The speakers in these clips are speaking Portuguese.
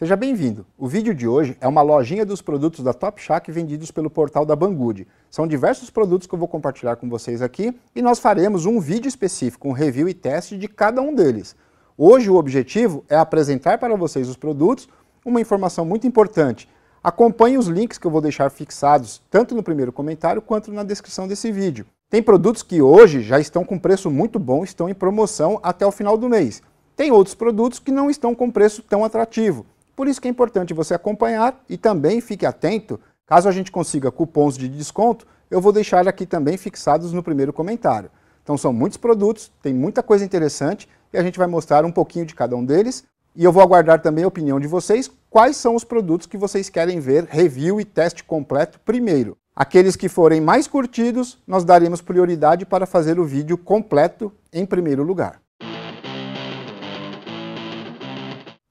Seja bem-vindo. O vídeo de hoje é uma lojinha dos produtos da Top Shack vendidos pelo portal da Banggood. São diversos produtos que eu vou compartilhar com vocês aqui e nós faremos um vídeo específico, um review e teste de cada um deles. Hoje o objetivo é apresentar para vocês os produtos, uma informação muito importante. Acompanhe os links que eu vou deixar fixados tanto no primeiro comentário quanto na descrição desse vídeo. Tem produtos que hoje já estão com preço muito bom, estão em promoção até o final do mês. Tem outros produtos que não estão com preço tão atrativo. Por isso que é importante você acompanhar e também fique atento, caso a gente consiga cupons de desconto, eu vou deixar aqui também fixados no primeiro comentário. Então são muitos produtos, tem muita coisa interessante e a gente vai mostrar um pouquinho de cada um deles. E eu vou aguardar também a opinião de vocês, quais são os produtos que vocês querem ver review e teste completo primeiro. Aqueles que forem mais curtidos, nós daremos prioridade para fazer o vídeo completo em primeiro lugar.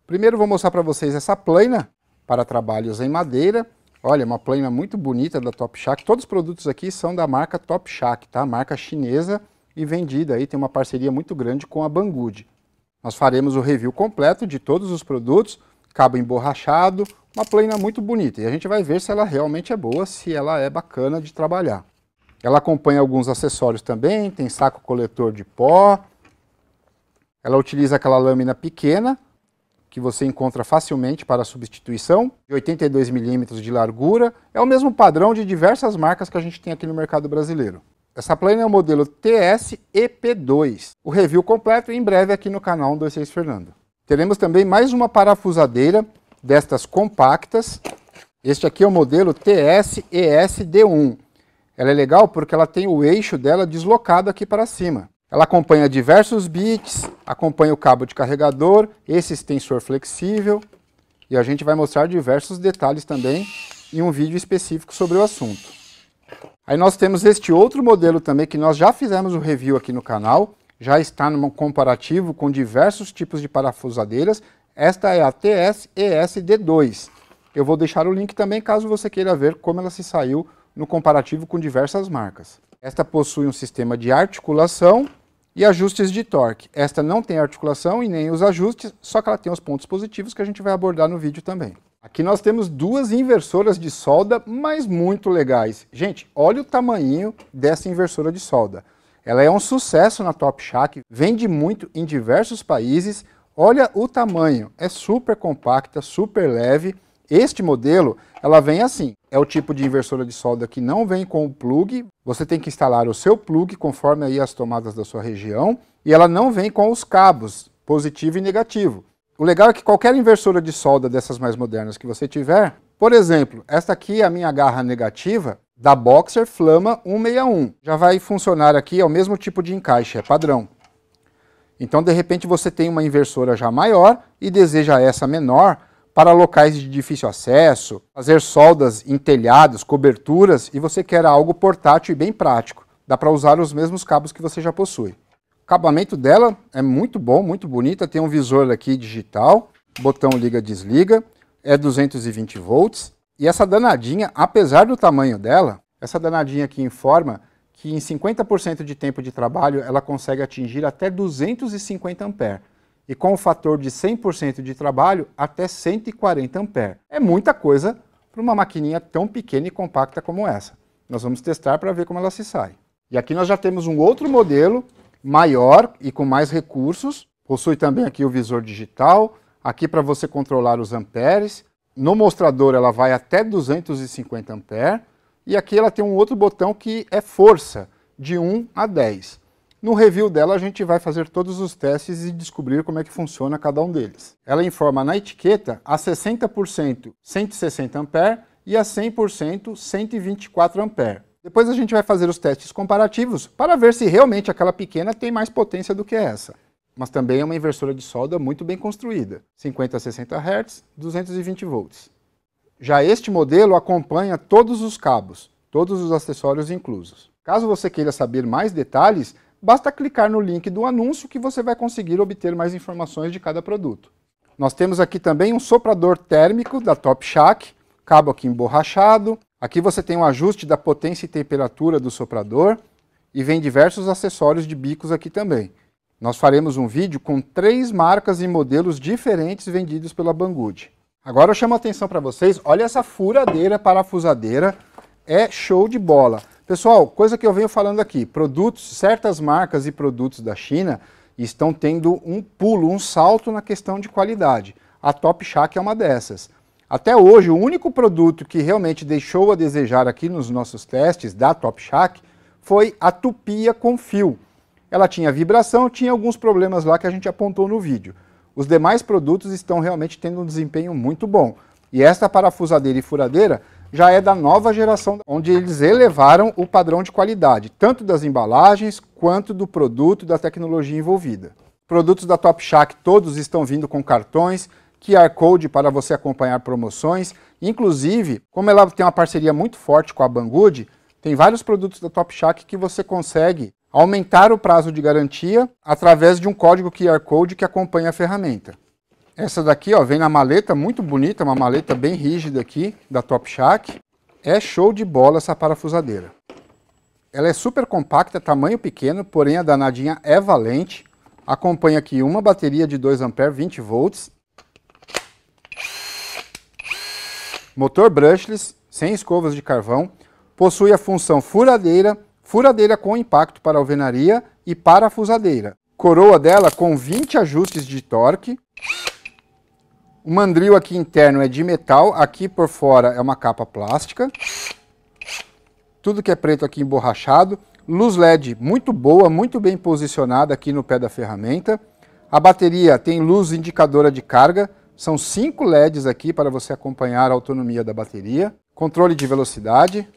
Primeiro vou mostrar para vocês essa plana para trabalhos em madeira. Olha, uma plana muito bonita da Top Shack. Todos os produtos aqui são da marca Top Shack, tá? Marca chinesa e vendida aí, tem uma parceria muito grande com a Banggood. Nós faremos o review completo de todos os produtos, cabo emborrachado, uma plana muito bonita. E a gente vai ver se ela realmente é boa, se ela é bacana de trabalhar. Ela acompanha alguns acessórios também, tem saco coletor de pó. Ela utiliza aquela lâmina pequena que você encontra facilmente para substituição, de 82 milímetros de largura, é o mesmo padrão de diversas marcas que a gente tem aqui no mercado brasileiro. Essa plane é o modelo TS-EP2. O review completo em breve aqui no canal 126 Fernando. Teremos também mais uma parafusadeira destas compactas. Este aqui é o modelo TS-ESD1. Ela é legal porque ela tem o eixo dela deslocado aqui para cima. Ela acompanha diversos bits, acompanha o cabo de carregador, esse extensor flexível, e a gente vai mostrar diversos detalhes também em um vídeo específico sobre o assunto. Aí nós temos este outro modelo também que nós já fizemos um review aqui no canal, já está num comparativo com diversos tipos de parafusadeiras, esta é a TS-ESD2. Eu vou deixar o link também caso você queira ver como ela se saiu no comparativo com diversas marcas. Esta possui um sistema de articulação e ajustes de torque. Esta não tem articulação e nem os ajustes, só que ela tem os pontos positivos que a gente vai abordar no vídeo também. Aqui nós temos duas inversoras de solda, mas muito legais. Gente, olha o tamanho dessa inversora de solda. Ela é um sucesso na Top Shack, vende muito em diversos países. Olha o tamanho, é super compacta, super leve. Este modelo, ela vem assim, é o tipo de inversora de solda que não vem com o plug. Você tem que instalar o seu plug conforme aí as tomadas da sua região. E ela não vem com os cabos, positivo e negativo. O legal é que qualquer inversora de solda dessas mais modernas que você tiver, por exemplo, esta aqui é a minha garra negativa da Boxer Flama 161. Já vai funcionar aqui, é o mesmo tipo de encaixe, é padrão. Então, de repente, você tem uma inversora já maior e deseja essa menor, para locais de difícil acesso, fazer soldas em telhados, coberturas e você quer algo portátil e bem prático. Dá para usar os mesmos cabos que você já possui. O acabamento dela é muito bom, muito bonita, tem um visor aqui digital, botão liga-desliga, é 220 volts. E essa danadinha, apesar do tamanho dela, essa danadinha aqui informa que em 50% de tempo de trabalho ela consegue atingir até 250 amperes e com o fator de 100% de trabalho até 140 A. É muita coisa para uma maquininha tão pequena e compacta como essa. Nós vamos testar para ver como ela se sai. E aqui nós já temos um outro modelo maior e com mais recursos. Possui também aqui o visor digital, aqui para você controlar os amperes. No mostrador ela vai até 250 A. e aqui ela tem um outro botão que é força, de 1 a 10. No review dela, a gente vai fazer todos os testes e descobrir como é que funciona cada um deles. Ela informa na etiqueta a 60% 160 A e a 100% 124 A. Depois a gente vai fazer os testes comparativos para ver se realmente aquela pequena tem mais potência do que essa. Mas também é uma inversora de solda muito bem construída, 50 a 60 Hz, 220 volts. Já este modelo acompanha todos os cabos, todos os acessórios inclusos. Caso você queira saber mais detalhes, Basta clicar no link do anúncio que você vai conseguir obter mais informações de cada produto. Nós temos aqui também um soprador térmico da Top Shack, cabo aqui emborrachado. Aqui você tem um ajuste da potência e temperatura do soprador e vem diversos acessórios de bicos aqui também. Nós faremos um vídeo com três marcas e modelos diferentes vendidos pela Banggood. Agora eu chamo a atenção para vocês, olha essa furadeira parafusadeira é show de bola. Pessoal, coisa que eu venho falando aqui, produtos, certas marcas e produtos da China estão tendo um pulo, um salto na questão de qualidade. A Top Shack é uma dessas. Até hoje, o único produto que realmente deixou a desejar aqui nos nossos testes da Top Shack foi a tupia com fio. Ela tinha vibração, tinha alguns problemas lá que a gente apontou no vídeo. Os demais produtos estão realmente tendo um desempenho muito bom. E esta parafusadeira e furadeira já é da nova geração, onde eles elevaram o padrão de qualidade, tanto das embalagens quanto do produto, da tecnologia envolvida. Produtos da Top Shack todos estão vindo com cartões, QR Code para você acompanhar promoções. Inclusive, como ela tem uma parceria muito forte com a Banggood, tem vários produtos da Top Shack que você consegue aumentar o prazo de garantia através de um código QR Code que acompanha a ferramenta. Essa daqui ó, vem na maleta, muito bonita, uma maleta bem rígida aqui, da Top Shack. É show de bola essa parafusadeira. Ela é super compacta, tamanho pequeno, porém a danadinha é valente. Acompanha aqui uma bateria de 2A, 20 volts. Motor brushless, sem escovas de carvão. Possui a função furadeira, furadeira com impacto para alvenaria e parafusadeira. Coroa dela com 20 ajustes de torque, o mandril aqui interno é de metal, aqui por fora é uma capa plástica. Tudo que é preto aqui emborrachado. Luz LED muito boa, muito bem posicionada aqui no pé da ferramenta. A bateria tem luz indicadora de carga. São cinco LEDs aqui para você acompanhar a autonomia da bateria. Controle de velocidade.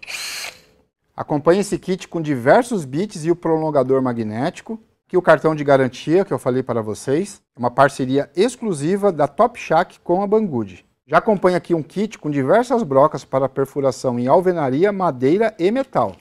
Acompanhe esse kit com diversos bits e o prolongador magnético que o cartão de garantia que eu falei para vocês é uma parceria exclusiva da Top Shack com a Banggood. Já acompanha aqui um kit com diversas brocas para perfuração em alvenaria, madeira e metal.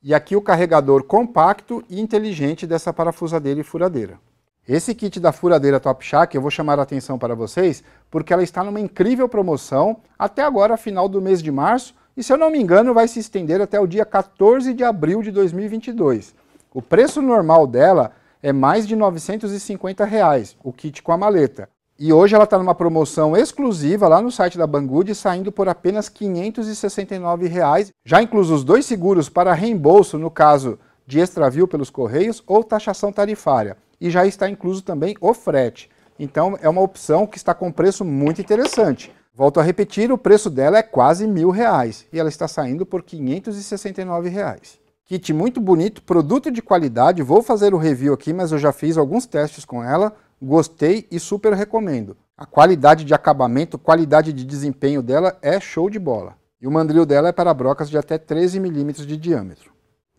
E aqui o carregador compacto e inteligente dessa parafusadeira e furadeira. Esse kit da furadeira Top Shack eu vou chamar a atenção para vocês porque ela está numa incrível promoção até agora, final do mês de março, e se eu não me engano vai se estender até o dia 14 de abril de 2022. O preço normal dela é mais de 950 reais, o kit com a maleta. E hoje ela está numa promoção exclusiva lá no site da Banggood, saindo por apenas R$ 569, reais, já incluso os dois seguros para reembolso no caso de extravio pelos correios ou taxação tarifária. E já está incluso também o frete. Então é uma opção que está com preço muito interessante. Volto a repetir, o preço dela é quase mil reais e ela está saindo por R$ 569. Reais. Kit muito bonito, produto de qualidade, vou fazer o review aqui, mas eu já fiz alguns testes com ela, gostei e super recomendo. A qualidade de acabamento, qualidade de desempenho dela é show de bola. E o mandril dela é para brocas de até 13 milímetros de diâmetro.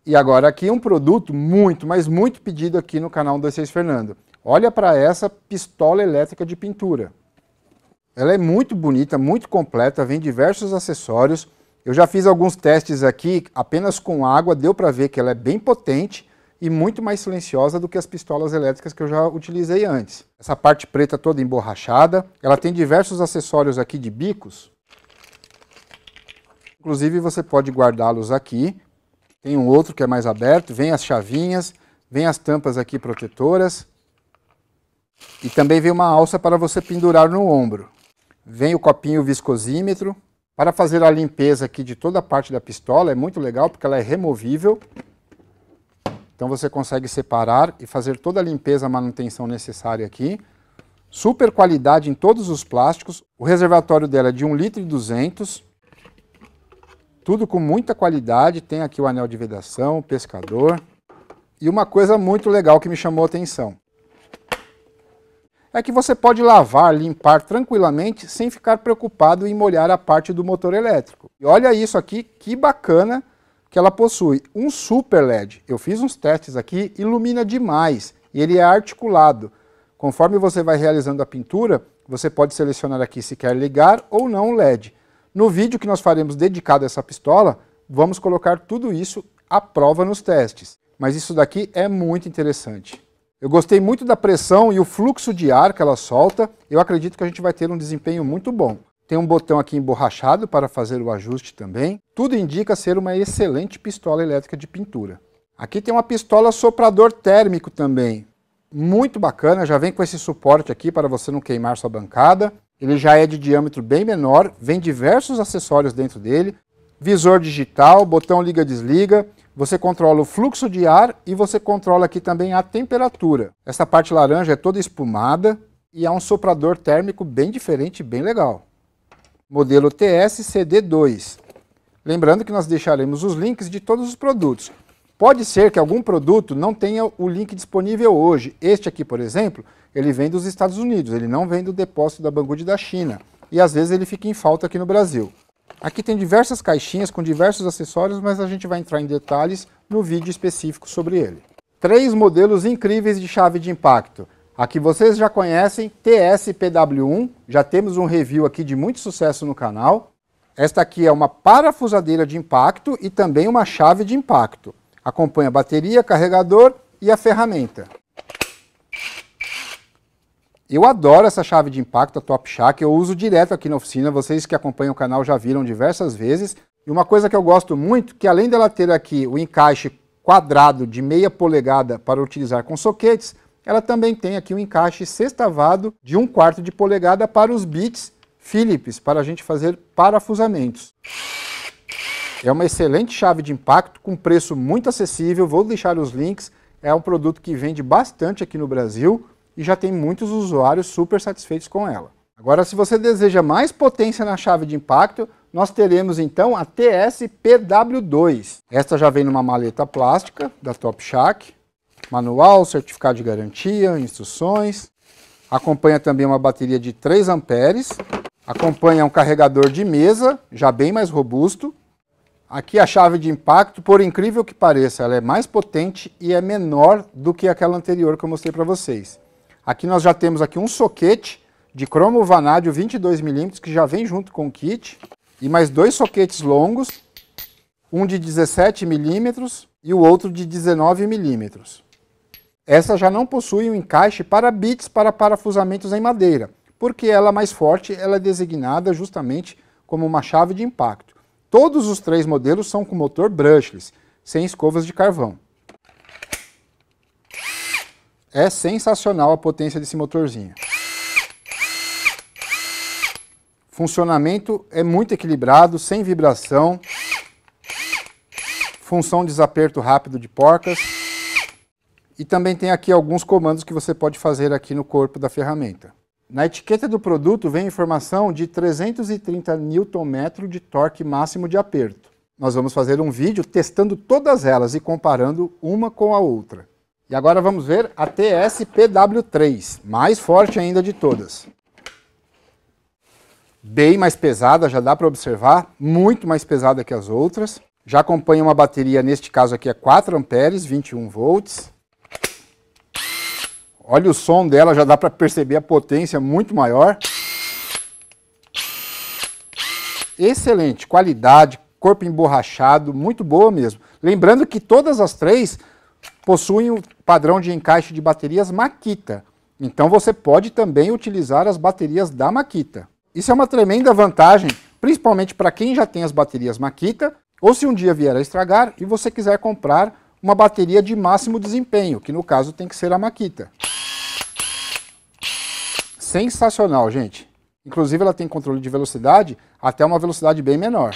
E agora aqui um produto muito, mas muito pedido aqui no canal 26 Fernando. Olha para essa pistola elétrica de pintura. Ela é muito bonita, muito completa, vem diversos acessórios, eu já fiz alguns testes aqui, apenas com água, deu para ver que ela é bem potente e muito mais silenciosa do que as pistolas elétricas que eu já utilizei antes. Essa parte preta toda emborrachada, ela tem diversos acessórios aqui de bicos. Inclusive você pode guardá-los aqui. Tem um outro que é mais aberto, vem as chavinhas, vem as tampas aqui protetoras. E também vem uma alça para você pendurar no ombro. Vem o copinho viscosímetro, para fazer a limpeza aqui de toda a parte da pistola, é muito legal porque ela é removível. Então você consegue separar e fazer toda a limpeza e manutenção necessária aqui. Super qualidade em todos os plásticos. O reservatório dela é de 1,2 litro e Tudo com muita qualidade. Tem aqui o anel de vedação, o pescador. E uma coisa muito legal que me chamou a atenção é que você pode lavar, limpar tranquilamente sem ficar preocupado em molhar a parte do motor elétrico. E olha isso aqui, que bacana que ela possui. Um super LED, eu fiz uns testes aqui, ilumina demais e ele é articulado. Conforme você vai realizando a pintura, você pode selecionar aqui se quer ligar ou não o LED. No vídeo que nós faremos dedicado a essa pistola, vamos colocar tudo isso à prova nos testes. Mas isso daqui é muito interessante. Eu gostei muito da pressão e o fluxo de ar que ela solta. Eu acredito que a gente vai ter um desempenho muito bom. Tem um botão aqui emborrachado para fazer o ajuste também. Tudo indica ser uma excelente pistola elétrica de pintura. Aqui tem uma pistola soprador térmico também. Muito bacana, já vem com esse suporte aqui para você não queimar sua bancada. Ele já é de diâmetro bem menor, vem diversos acessórios dentro dele. Visor digital, botão liga-desliga, você controla o fluxo de ar e você controla aqui também a temperatura. Essa parte laranja é toda espumada e é um soprador térmico bem diferente, bem legal. Modelo TS-CD2. Lembrando que nós deixaremos os links de todos os produtos. Pode ser que algum produto não tenha o link disponível hoje. Este aqui, por exemplo, ele vem dos Estados Unidos, ele não vem do depósito da Banggood da China. E às vezes ele fica em falta aqui no Brasil. Aqui tem diversas caixinhas com diversos acessórios, mas a gente vai entrar em detalhes no vídeo específico sobre ele. Três modelos incríveis de chave de impacto. A que vocês já conhecem, TSPW1, já temos um review aqui de muito sucesso no canal. Esta aqui é uma parafusadeira de impacto e também uma chave de impacto. Acompanha a bateria, carregador e a ferramenta. Eu adoro essa chave de impacto, a Top Shack, eu uso direto aqui na oficina, vocês que acompanham o canal já viram diversas vezes. E uma coisa que eu gosto muito, que além dela ter aqui o encaixe quadrado de meia polegada para utilizar com soquetes, ela também tem aqui o um encaixe sextavado de um quarto de polegada para os bits Phillips, para a gente fazer parafusamentos. É uma excelente chave de impacto, com preço muito acessível, vou deixar os links, é um produto que vende bastante aqui no Brasil, e já tem muitos usuários super satisfeitos com ela. Agora, se você deseja mais potência na chave de impacto, nós teremos então a TS-PW2. Esta já vem numa maleta plástica da Top Shack, manual, certificado de garantia, instruções. Acompanha também uma bateria de 3 amperes. Acompanha um carregador de mesa, já bem mais robusto. Aqui a chave de impacto, por incrível que pareça, ela é mais potente e é menor do que aquela anterior que eu mostrei para vocês. Aqui nós já temos aqui um soquete de cromo vanádio 22mm que já vem junto com o kit e mais dois soquetes longos, um de 17mm e o outro de 19mm. Essa já não possui um encaixe para bits para parafusamentos em madeira, porque ela mais forte ela é designada justamente como uma chave de impacto. Todos os três modelos são com motor brushless, sem escovas de carvão. É sensacional a potência desse motorzinho. Funcionamento é muito equilibrado, sem vibração. Função desaperto rápido de porcas. E também tem aqui alguns comandos que você pode fazer aqui no corpo da ferramenta. Na etiqueta do produto vem informação de 330 Nm de torque máximo de aperto. Nós vamos fazer um vídeo testando todas elas e comparando uma com a outra. E agora vamos ver a TS-PW3, mais forte ainda de todas. Bem mais pesada, já dá para observar, muito mais pesada que as outras. Já acompanha uma bateria, neste caso aqui é 4 amperes, 21 volts. Olha o som dela, já dá para perceber a potência muito maior. Excelente, qualidade, corpo emborrachado, muito boa mesmo. Lembrando que todas as três possuem o padrão de encaixe de baterias Makita. Então você pode também utilizar as baterias da Makita. Isso é uma tremenda vantagem, principalmente para quem já tem as baterias Makita, ou se um dia vier a estragar e você quiser comprar uma bateria de máximo desempenho, que no caso tem que ser a Makita. Sensacional, gente! Inclusive ela tem controle de velocidade até uma velocidade bem menor.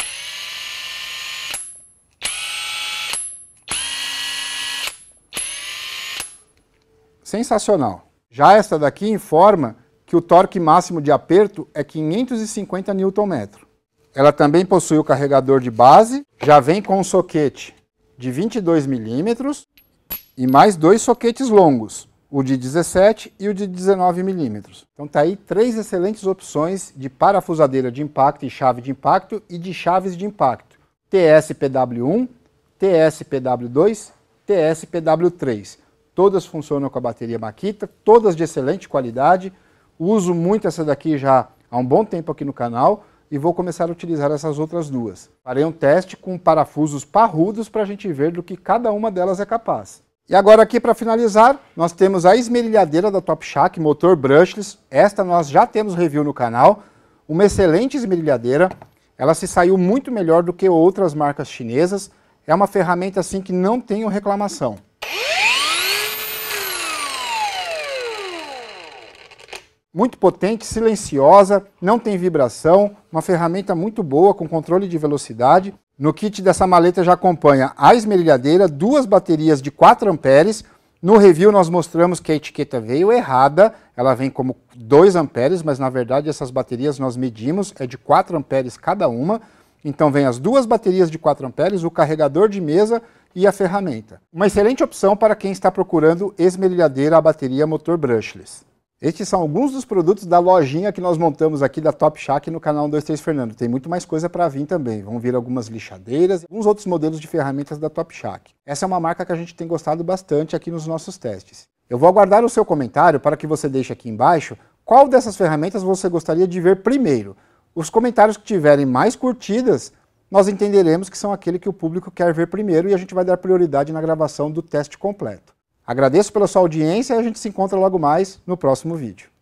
sensacional. Já esta daqui informa que o torque máximo de aperto é 550 Nm. Ela também possui o carregador de base, já vem com um soquete de 22 mm e mais dois soquetes longos, o de 17 e o de 19 mm. Então tá aí três excelentes opções de parafusadeira de impacto e chave de impacto e de chaves de impacto. TSPW1, TSPW2, TSPW3. Todas funcionam com a bateria Makita, todas de excelente qualidade. Uso muito essa daqui já há um bom tempo aqui no canal e vou começar a utilizar essas outras duas. Farei um teste com parafusos parrudos para a gente ver do que cada uma delas é capaz. E agora aqui para finalizar, nós temos a esmerilhadeira da Top Shack, motor brushless. Esta nós já temos review no canal. Uma excelente esmerilhadeira. Ela se saiu muito melhor do que outras marcas chinesas. É uma ferramenta assim que não tenho reclamação. muito potente, silenciosa, não tem vibração, uma ferramenta muito boa com controle de velocidade. No kit dessa maleta já acompanha a esmerilhadeira, duas baterias de 4 amperes. No review nós mostramos que a etiqueta veio errada, ela vem como 2 amperes, mas na verdade essas baterias nós medimos, é de 4 amperes cada uma. Então vem as duas baterias de 4 amperes, o carregador de mesa e a ferramenta. Uma excelente opção para quem está procurando esmerilhadeira a bateria motor brushless. Estes são alguns dos produtos da lojinha que nós montamos aqui da Top Shack no canal 123 Fernando. Tem muito mais coisa para vir também. Vão vir algumas lixadeiras e alguns outros modelos de ferramentas da Top Shack. Essa é uma marca que a gente tem gostado bastante aqui nos nossos testes. Eu vou aguardar o seu comentário para que você deixe aqui embaixo qual dessas ferramentas você gostaria de ver primeiro. Os comentários que tiverem mais curtidas, nós entenderemos que são aquele que o público quer ver primeiro e a gente vai dar prioridade na gravação do teste completo. Agradeço pela sua audiência e a gente se encontra logo mais no próximo vídeo.